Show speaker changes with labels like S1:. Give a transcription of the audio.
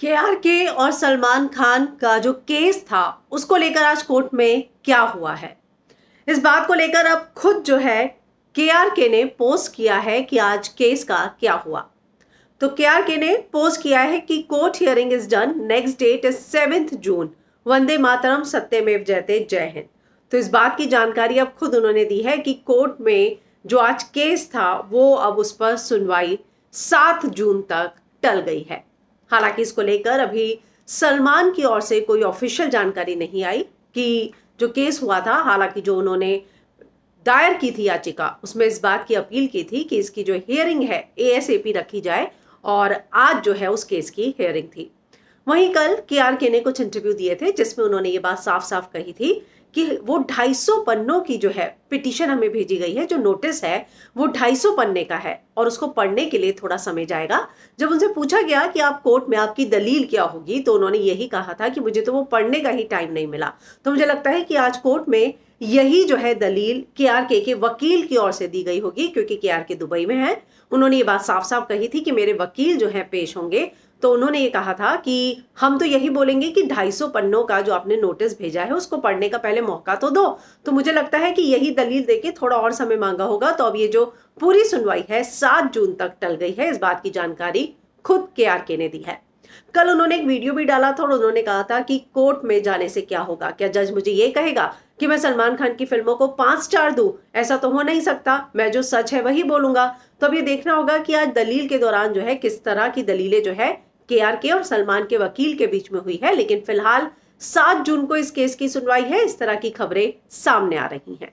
S1: के आर के और सलमान खान का जो केस था उसको लेकर आज कोर्ट में क्या हुआ है इस बात को लेकर अब खुद जो है के आर के ने पोस्ट किया है कि आज केस का क्या हुआ तो के आर के ने पोस्ट किया है कि court hearing is done next date is seventh June वंदे मातरम सत्यमेव जयते जय हिंद तो इस बात की जानकारी अब खुद उन्होंने दी है कि कोर्ट में जो आज केस था वो अब उस पर सुनवाई सात जून तक टल गई है हालांकि इसको लेकर अभी सलमान की ओर से कोई ऑफिशियल जानकारी नहीं आई कि जो केस हुआ था हालांकि जो उन्होंने दायर की थी याचिका उसमें इस बात की अपील की थी कि इसकी जो हियरिंग है ए रखी जाए और आज जो है उस केस की हियरिंग थी वहीं कल के आर के ने कुछ इंटरव्यू दिए थे जिसमें उन्होंने ये बात साफ साफ कही थी कि वो 250 पन्नों की जो है पिटिशन हमें भेजी गई है जो नोटिस है वो 250 पन्ने का है और उसको पढ़ने के लिए थोड़ा समय जाएगा जब उनसे पूछा गया कि आप कोर्ट में आपकी दलील क्या होगी तो उन्होंने यही कहा था कि मुझे तो वो पढ़ने का ही टाइम नहीं मिला तो मुझे लगता है कि आज कोर्ट में यही जो है दलील के आर के के वकील की ओर से दी गई होगी क्योंकि के आर के दुबई में है उन्होंने ये बात साफ साफ कही थी कि मेरे वकील जो है पेश होंगे तो उन्होंने ये कहा था कि हम तो यही बोलेंगे कि 250 पन्नों का जो आपने नोटिस भेजा है उसको पढ़ने का पहले मौका तो दो तो मुझे लगता है कि यही दलील देके थोड़ा और समय मांगा होगा तो अब ये जो पूरी सुनवाई है सात जून तक टल गई है इस बात की जानकारी खुद के आर के ने दी है कल उन्होंने एक वीडियो भी डाला था और उन्होंने कहा था कि कोर्ट में जाने से क्या होगा क्या जज मुझे ये कहेगा कि मैं सलमान खान की फिल्मों को पांच स्टार दू ऐसा तो हो नहीं सकता मैं जो सच है वही बोलूंगा तो अब ये देखना होगा कि आज दलील के दौरान जो है किस तरह की दलीलें जो है के आर के और सलमान के वकील के बीच में हुई है लेकिन फिलहाल सात जून को इस केस की सुनवाई है इस तरह की खबरें सामने आ रही हैं